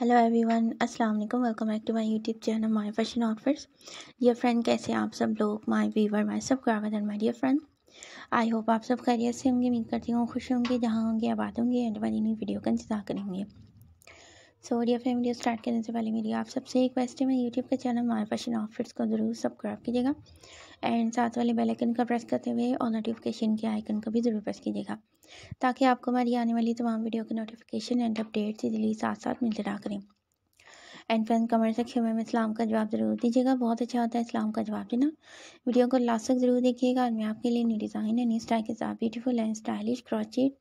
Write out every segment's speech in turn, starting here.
Hello everyone अस्सलाम वालेकुम welcome back to my YouTube channel my fashion outfits dear friend कैसे आप सब लोग my viewer my subscriber and my dear friend I hope आप सब खैरियत से होंगे उम्मीद करती हूँ खुश होंगे जहाँ होंगे आबाद होंगे एंड वाली न्यू वीडियो का इंतजार करेंगे so dear friend video start करने से पहले मेरी आप सबसे रिक्वेस्ट है मेरे यूट्यूब का चैनल मार फैशन आउटफिट्स को ज़रूर सब्सक्राइब कीजिएगा एंड साथ वाले बेल आइकन का प्रेस करते हुए और नोटिफिकेशन के आइकन को भी ज़रूर प्रेस कीजिएगा ताकि आपको हमारी आने वाली तमाम वीडियो के नोटिफिकेशन एंड अपडेट्स इजीली साथ साथ मिलते रहा करें एंड फ्रेंड कमेंट सेक्शन में इस्लाम का जवाब ज़रूर दीजिएगा बहुत अच्छा होता है इस्लाम का जवाब देना वीडियो को लास्ट तक ज़रूर देखिएगा और मैं आपके लिए न्यू डिज़ाइन है न्यू स्टाइल के साथ beautiful and stylish crochet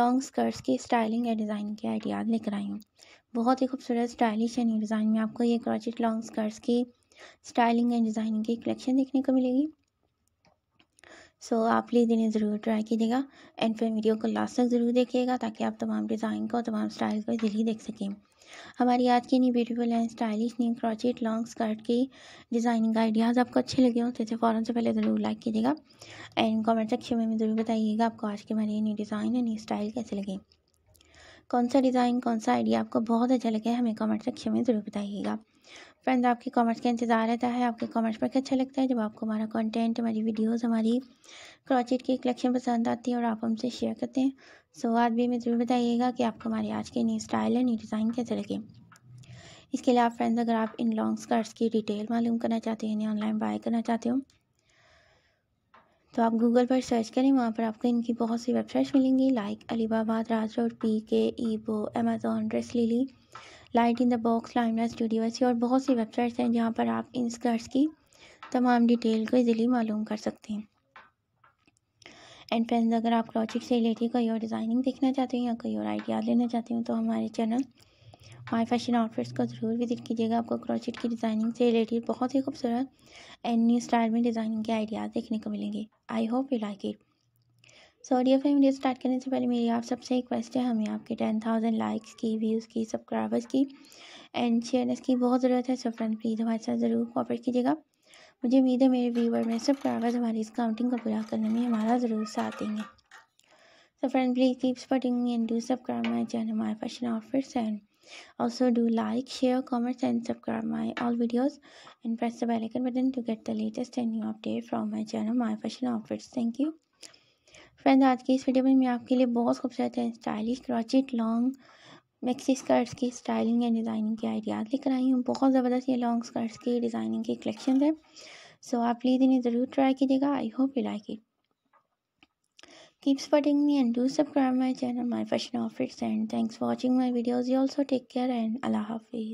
long skirts की स्टाइलिंग एंड डिज़ाइन के आइडियाज़ लेकर आई हूँ बहुत ही खूबसूरत स्टाइलिश एंड डिज़ाइन में आपको ये क्रॉचेट लॉन्ग स्कर्ट्स की स्टाइलिंग एंड डिज़ाइनिंग की कलेक्शन देखने को मिलेगी सो so, आप प्लीज़ इन्हें ज़रूर ट्राई कीजिएगा एंड फिर वीडियो को लास्ट तक ज़रूर देखिएगा ताकि आप तमाम डिज़ाइन को तमाम स्टाइल को इजीली देख सकें हमारी आज की नई ब्यूटीफुल एंड स्टाइलिश नई क्रॉचेट लॉन्ग स्कर्ट की डिज़ाइनिंग आइडियाज़ आपको अच्छे लगे हों तो इसे फ़ौर से पहले ज़रूर लाइक कीजिएगा एंड कमेंट सेक्शन में ज़रूर बताइएगा आपको आज के हमारे नई डिज़ाइन एंड नई स्टाइल कैसे लगे कौन सा डिज़ाइन कौन सा आइडिया आपको बहुत अच्छा लगे हमें कमेंट सेक्शन में ज़रूर बताइएगा फ्रेंड्स आपके कमेंट्स का इंतज़ार रहता है आपके कमेंट्स पर अच्छा लगता है जब आपको हमारा कंटेंट हमारी वीडियोस हमारी क्रॉचिट की कलेक्शन पसंद आती है और आप हमसे शेयर करते हैं सो आज भी हमें ज़रूर बताइएगा कि आपको हमारे आज के नई स्टाइल और नई डिज़ाइन कैसे लगे इसके अलावा फ्रेंड्स अगर आप इन लॉन्ग स्कर्ट्स की डिटेल मालूम करना चाहते हैं इन्हें ऑनलाइन बाय करना चाहते हो तो आप गूगल पर सर्च करें वहाँ पर आपको इनकी बहुत सी वेबसाइट्स मिलेंगी like Alibaba Raj road P K ईबो Amazon Dresslily light in the box लाइमला स्टूडियो ऐसी और बहुत सी वेबसाइट्स हैं जहाँ पर आप इन स्कर्ट्स की तमाम डिटेल को इजीली मालूम कर सकते हैं एंड फ्रेंड्स अगर आप लॉजिक से रिलेटेड कोई और डिज़ाइनिंग देखना चाहते हैं या कोई और आइडिया लेना चाहते हो तो हमारे चैनल हमारे फैशन आउटफिट्स को ज़रूर विजिट कीजिएगा आपको क्रोशिट की डिज़ाइनिंग से रिलेटेड बहुत ही खूबसूरत एंड न्यू स्टाइल में डिज़ाइनिंग के आइडियाज़ देखने को मिलेंगे I hope you like it so dear friend video start करने से पहले मेरी आप सबसे रिक्वेस्ट है हमें आपके टेन थाउजेंड लाइक्स की व्यूज़ की सब्सक्राइबर्स की एंड शेयरनेस की बहुत ज़रूरत है सो फ्रेंड प्लीज़ हमारे साथ ज़रूर कॉपरेट कीजिएगा मुझे उम्मीद है मेरे व्यूवर में सब्सक्राइबर्स हमारी इस काउंटिंग को पूरा करने में हमारा ज़रूर साथ देंगे so friend please keep supporting and and do subscribe my channel, my fashion outfits Also do like, share, comment and subscribe my all videos and press the bell icon button to get the latest and new update from my channel My Fashion Outfits. Thank you. Friends आज की इस video में मैं आपके लिए बहुत खूबसूरत and stylish crochet long maxi skirts की स्टाइलिंग एंड डिज़ाइनिंग के आइडियाज़ लेकर आई हूँ बहुत ज़बरदस्त ये लॉन्ग स्कर्ट्स की डिज़ाइनिंग की कलेक्शन है सो so, आप प्लीज़ इन्हें ज़रूर ट्राई कीजिएगा I hope you like it keep supporting me and do subscribe my channel my fashion outfits and thanks for watching my videos you also take care and allah hafiz